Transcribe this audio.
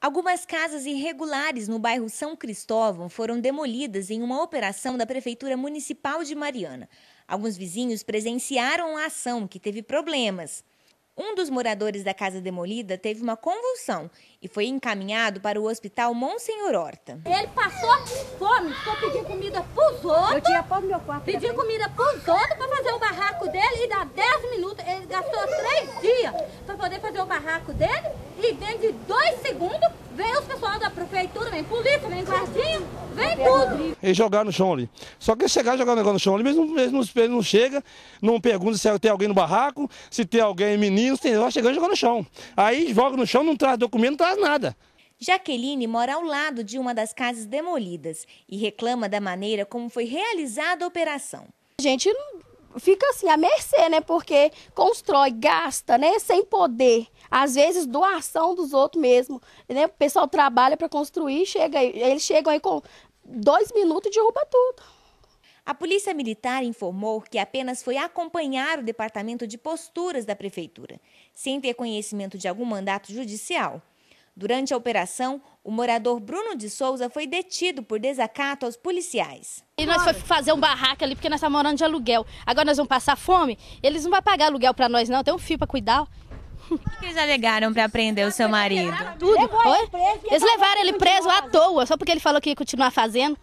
Algumas casas irregulares no bairro São Cristóvão foram demolidas em uma operação da Prefeitura Municipal de Mariana. Alguns vizinhos presenciaram a ação, que teve problemas. Um dos moradores da casa demolida teve uma convulsão e foi encaminhado para o hospital Monsenhor Horta. Ele passou fome, ficou pedindo comida pros outros. Eu tinha fome no meu quarto. Né? Pediu comida pros outros para fazer o barraco dele e dá 10 minutos. Ele gastou 3 dias para poder fazer o barraco dele e dentro de 2 segundos Vem, vem tudo. E jogar no chão ali. Só que chegar e jogar o negócio no chão ali, mesmo, mesmo ele não chega, não pergunta se tem alguém no barraco, se tem alguém menino, se tem, vai chegando e jogando no chão. Aí joga no chão, não traz documento, não traz nada. Jaqueline mora ao lado de uma das casas demolidas e reclama da maneira como foi realizada a operação. A gente não fica assim à mercê, né? Porque constrói, gasta, né? Sem poder. Às vezes doação dos outros mesmo, né? O pessoal trabalha para construir, chega, eles chegam aí com dois minutos e derruba tudo. A Polícia Militar informou que apenas foi acompanhar o Departamento de Posturas da Prefeitura, sem ter conhecimento de algum mandato judicial. Durante a operação, o morador Bruno de Souza foi detido por desacato aos policiais. E nós foi fazer um barraco ali porque nós estamos tá morando de aluguel. Agora nós vamos passar fome? Eles não vão pagar aluguel para nós não, tem um fio para cuidar. O que, que eles alegaram para prender o seu marido? Tudo. Oi? Eles levaram ele preso à toa, só porque ele falou que ia continuar fazendo.